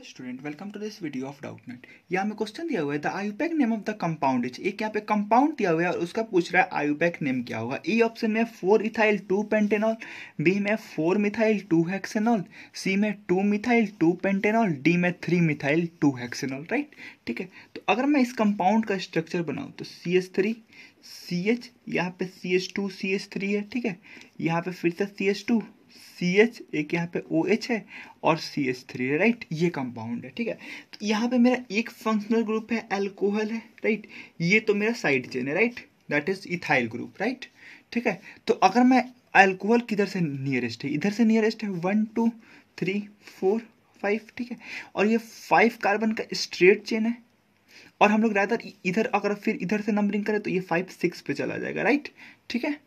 hello student welcome to this video of Doubtnut यहाँ में question दिया हुआ है the IUPAC name of the compound is एक यहाँ पे कंपाउंड दिया हुआ है और उसका पूछ रहा है आयुपैक नेम क्या होगा ई e ऑप्शन में four ethyl to pentanol B में फोर मिथाइल टू हेक्सेनॉल सी में two methyl to pentanol D में three methyl to hexanol right ठीक है तो अगर मैं इस कंपाउंड का स्ट्रक्चर बनाऊँ तो C H three C H यहाँ पे C H two C H three है ठीक है यहाँ पे फिर से C H two C H एक यहाँ पे ओ OH एच है और सी एच थ्री है राइट ये कंपाउंड है ठीक है तो यहाँ पे मेरा एक फंक्शनल ग्रुप है एल्कोहल है राइट ये तो मेरा साइड चेन है right that is ethyl group right ठीक है तो अगर मैं एल्कोहल किधर से नियरेस्ट है इधर से नियरेस्ट है one two three four five ठीक है और ये फाइव कार्बन का स्ट्रेट चेन है और हम लोग रहता इधर अगर फिर इधर से नंबरिंग करें तो ये फाइव सिक्स पे चला जाएगा राइट ठीक है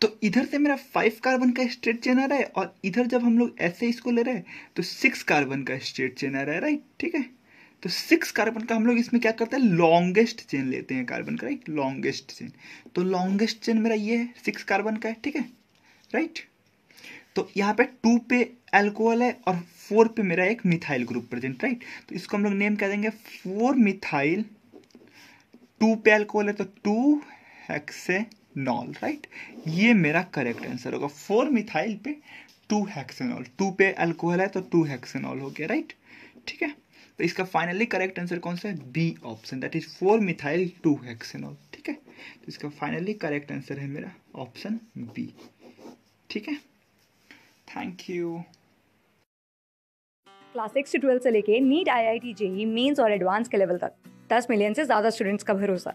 तो इधर से मेरा फाइव कार्बन का स्ट्रेट चेन आ रहा है और इधर जब हम लोग ऐसे इसको ले रहे हैं तो सिक्स कार्बन का स्ट्रेट चेन आ रहा है राइट ठीक है तो सिक्स कार्बन का हम लोग इसमें क्या करते हैं लॉन्गेस्ट चेन लेते हैं कार्बन का राइट लॉन्गेस्ट चेन तो लॉन्गेस्ट चेन मेरा ये है सिक्स कार्बन का है ठीक है राइट तो यहाँ पे टू पे एल्कोहल है और फोर पे मेरा एक मिथाइल ग्रुप प्रेजेंट राइट तो इसको हम लोग नेम कह देंगे फोर मिथाइल टू पे एल्कोहल है तो टू हेक्से नॉल राइट ये मेरा करेक्ट आंसर होगा फोर मिथाइल पे टू हैक्सेनॉल टू पे अल्कोहल है तो टू हैक्सेनॉल हो गया राइट ठीक है तो इसका फाइनली करेक्ट आंसर कौन सा है B option that is four methyl to हैक्सेनॉल ठीक है तो इसका फाइनली करेक्ट आंसर है मेरा ऑप्शन बी ठीक है थैंक यू क्लास सिक्स से ट्वेल्थ से लेके NEET I I T JEE mains और एडवांस के लेवल तक दस मिलियन से ज़्यादा स्टूडेंट्स का भरोसा